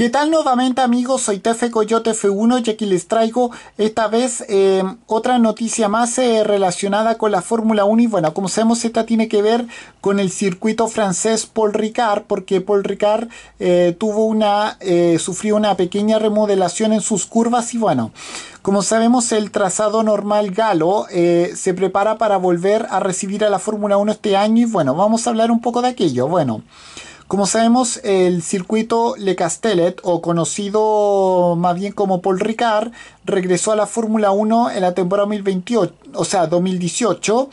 ¿Qué tal nuevamente amigos? Soy Tefe Coyote F1 y aquí les traigo esta vez em, otra noticia más eh, relacionada con la Fórmula 1 y bueno, como sabemos esta tiene que ver con el circuito francés Paul Ricard porque Paul Ricard eh, tuvo una, eh, sufrió una pequeña remodelación en sus curvas y bueno, como sabemos el trazado normal galo se prepara para volver a recibir a la Fórmula 1 este año y bueno, vamos a hablar un poco de aquello. Bueno. Como sabemos, el circuito Le Castellet, o conocido más bien como Paul Ricard, regresó a la Fórmula 1 en la temporada o sea, 2018.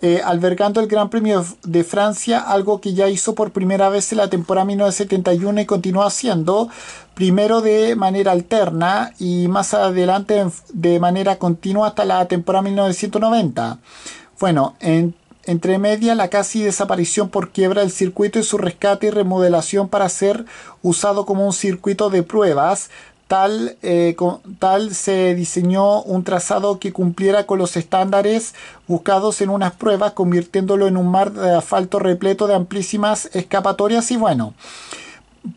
Eh, albergando el Gran Premio de Francia, algo que ya hizo por primera vez en la temporada 1971 y continuó haciendo, primero de manera alterna y más adelante de manera continua hasta la temporada 1990. Bueno, en entre media, la casi desaparición por quiebra del circuito y su rescate y remodelación para ser usado como un circuito de pruebas. Tal, eh, tal se diseñó un trazado que cumpliera con los estándares buscados en unas pruebas, convirtiéndolo en un mar de asfalto repleto de amplísimas escapatorias y bueno.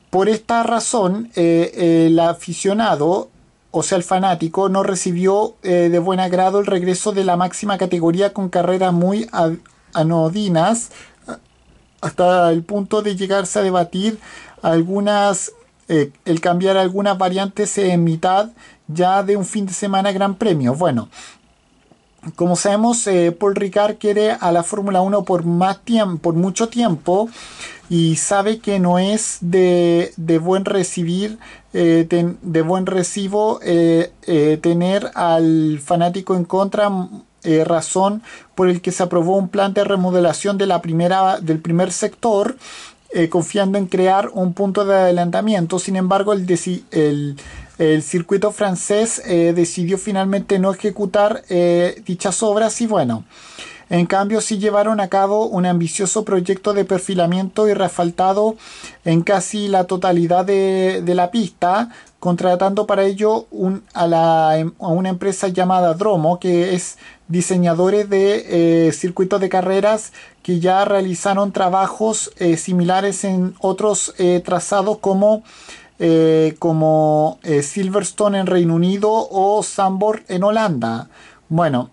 Por esta razón, eh, eh, el aficionado, o sea, el fanático, no recibió de buen agrado el regreso de la máxima categoría con carreras muy anodinas hasta el punto de llegarse a debatir algunas eh, el cambiar algunas variantes en mitad ya de un fin de semana gran premio. Bueno, como sabemos, eh, Paul Ricard quiere a la Fórmula 1 por más tiempo, por mucho tiempo, y sabe que no es de, de buen recibir, eh, de buen recibo tener al fanático en contra eh, razón por el que se aprobó un plan de remodelación de la primera, del primer sector, eh, confiando en crear un punto de adelantamiento. Sin embargo, el, el, el circuito francés eh, decidió finalmente no ejecutar dichas obras y bueno. En cambio, sí llevaron a cabo un ambicioso proyecto de perfilamiento y refaltado en casi la totalidad de, la pista, contratando para ello a, una empresa llamada Dromo, que es diseñadores de eh, circuitos de carreras que ya realizaron trabajos eh, similares en otros eh, trazados como, como Silverstone en Reino Unido o Sambor en Holanda. Bueno,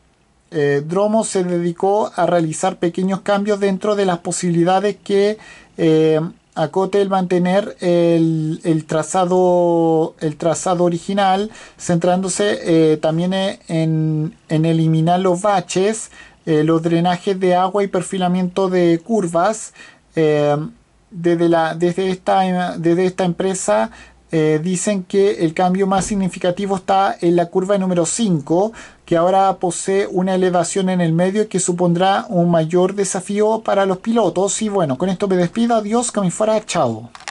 eh, Dromo se dedicó a realizar pequeños cambios dentro de las posibilidades que eh, acote el mantener el, trazado, el trazado original, centrándose eh, también en, eliminar los baches, los drenajes de agua y perfilamiento de curvas. Desde, la, desde, esta, desde esta empresa eh, dicen que el cambio más significativo está en la curva número 5, que ahora posee una elevación en el medio que supondrá un mayor desafío para los pilotos. Y bueno, con esto me despido. Adiós, que me fuera. Chao.